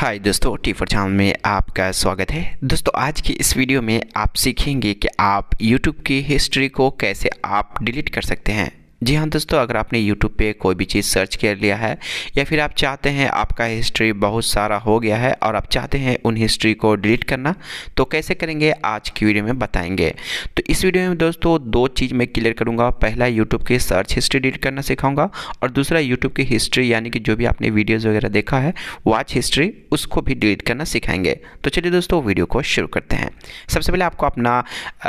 हाय दोस्तों TIFR channel में आपका स्वागत है दोस्तों आज की इस वीडियो में आप सीखेंगे कि आप YouTube की हिस्ट्री को कैसे आप डिलीट कर सकते हैं जी हाँ दोस्तों अगर आपने YouTube पे कोई भी चीज़ सर्च कर लिया है या फिर आप चाहते हैं आपका हिस्ट्री बहुत सारा हो गया है और आप चाहते हैं उन हिस्ट्री को डिलीट करना तो कैसे करेंगे आज की वीडियो में बताएंगे तो इस वीडियो में दोस्तों दो चीज़ मैं क्लियर करूँगा पहला यूट्यूब की सर्च हिस्ट्री डिलीट करना सिखाऊंगा और दूसरा यूट्यूब की हिस्ट्री यानी कि जो भी आपने वीडियोज़ वगैरह देखा है वॉच हिस्ट्री उसको भी डिलीट करना सिखाएंगे तो चलिए दोस्तों वीडियो को शुरू करते हैं सबसे पहले आपको अपना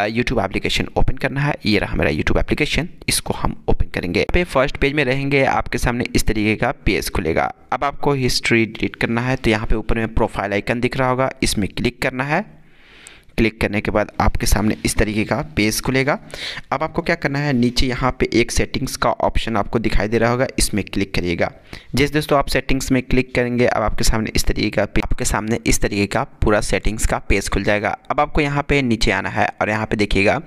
यूट्यूब एप्लीकेशन ओपन करना है ये रहा मेरा यूट्यूब एप्लीकेशन इसको हम ओपन करेंगे पे फर्स्ट पेज में रहेंगे आपके सामने इस तरीके का पेज खुलेगा अब आपको हिस्ट्री डिलीट करना है तो यहाँ पे ऊपर में प्रोफाइल आइकन दिख रहा होगा इसमें क्लिक करना है क्लिक करने के बाद आपके सामने इस तरीके का पेज खुलेगा अब आपको क्या करना है नीचे यहाँ पे एक सेटिंग्स का ऑप्शन आपको दिखाई दे रहा होगा इसमें क्लिक करिएगा जिस दोस्तों आप सेटिंग्स में क्लिक करेंगे अब आपके सामने इस तरीके का आपके सामने इस तरीके का पूरा सेटिंग्स का पेज खुल जाएगा अब आपको यहाँ पे नीचे आना है और यहाँ पे देखिएगा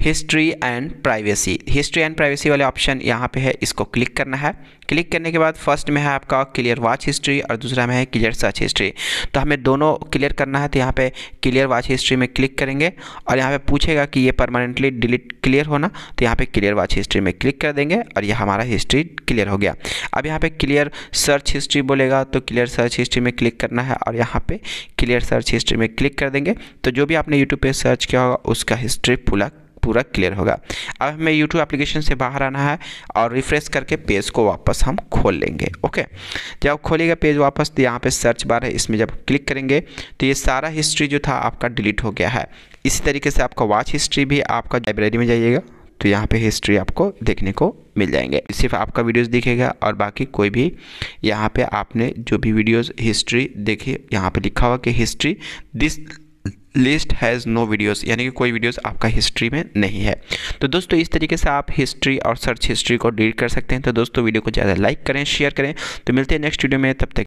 history and privacy history and privacy वाले ऑप्शन यहाँ पे है इसको क्लिक करना है क्लिक करने के बाद फर्स्ट में है आपका क्लियर वॉच हिस्ट्री और दूसरा में है क्लियर सर्च हिस्ट्री तो हमें दोनों क्लियर करना है तो यहाँ पर क्लियर वॉच हिस्ट्री में क्लिक करेंगे और यहाँ पर पूछेगा कि ये परमानेंटली डिलीट क्लियर होना तो यहाँ पर क्लियर वॉच हिस्ट्री में क्लिक कर देंगे और यह हमारा हिस्ट्री क्लियर हो गया अब यहाँ पर क्लियर सर्च हिस्ट्री बोलेगा तो क्लियर सर्च हिस्ट्री में क्लिक करना है और यहाँ पे क्लियर सर्च हिस्ट्री में क्लिक कर देंगे तो जो भी आपने यूट्यूब पे सर्च किया होगा उसका हिस्ट्री पूरा पूरा क्लियर होगा अब हमें यूट्यूब एप्लीकेशन से बाहर आना है और रिफ्रेश करके पेज को वापस हम खोल लेंगे ओके जब खोलेगा पेज वापस तो यहाँ पर सर्च बार है इसमें जब क्लिक करेंगे तो ये सारा हिस्ट्री जो था आपका डिलीट हो गया है इसी तरीके से आपका वॉच हिस्ट्री भी आपका लाइब्रेरी में जाइएगा तो यहाँ पे हिस्ट्री आपको देखने को मिल जाएंगे सिर्फ आपका वीडियोस दिखेगा और बाकी कोई भी यहाँ पे आपने जो भी वीडियोस हिस्ट्री देखे यहाँ पे लिखा हुआ कि history this list has no videos यानी कि कोई वीडियोस आपका हिस्ट्री में नहीं है तो दोस्तों इस तरीके से आप हिस्ट्री और सर्च हिस्ट्री को डिलीट कर सकते हैं तो दोस्तों वीडियो को ज़्यादा लाइक करें शेयर करें तो मिलते हैं नेक्स्ट वीडियो में तब तक